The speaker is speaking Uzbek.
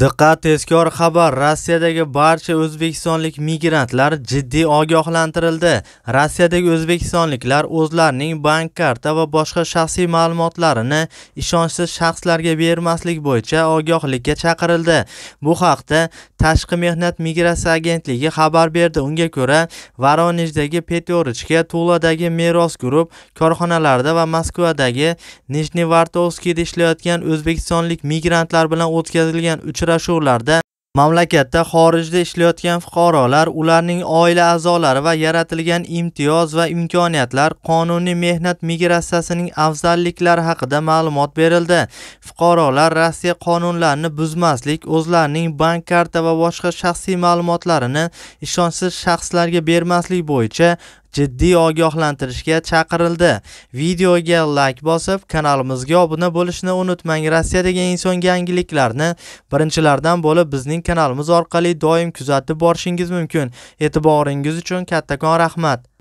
Diqqat tezkor xabar Rossiyadagi barcha o'zbekistonlik migrantlar jiddiy ogohlantirildi. Rossiyadagi o'zbekistonliklar o'zlarining bank karta va boshqa shaxsiy ma'lumotlarini ishonchsiz shaxslarga bermaslik bo'yicha ogohlikka chaqirildi. Bu haqda Tashqi mehnat migratsiya agentligi xabar berdi. Unga ko'ra, Voronejdagi Petyorichka, Tuladagi Meros Group korxonalarida va Moskvadagi Nijnevartovskida ishlayotgan o'zbekistonlik migrantlar bilan o'tkazilgan uchrashuvlarda mamlakatda xorijda ishlayotgan fuqarolar ularning oila a'zolari va yaratilgan imtiyoz va imkoniyatlar qonuniy mehnat migratsiyasining afzalliklari haqida ma'lumot berildi fuqarolar rossiya qonunlarini buzmaslik o'zlarining bank karta va boshqa shaxsiy ma'lumotlarini ishonchsiz shaxslarga bermaslik bo'yicha jiddiy ogohlantirishga chaqirildi videoga layk bosib kanalimizga obuna bo'lishni unutmang rossiyadagi eng so'nggi yangiliklarni birinchilardan bo'lib bizning kanalimiz orqali doim kuzatib borishingiz mumkin e'tiboringiz uchun kattakon rahmat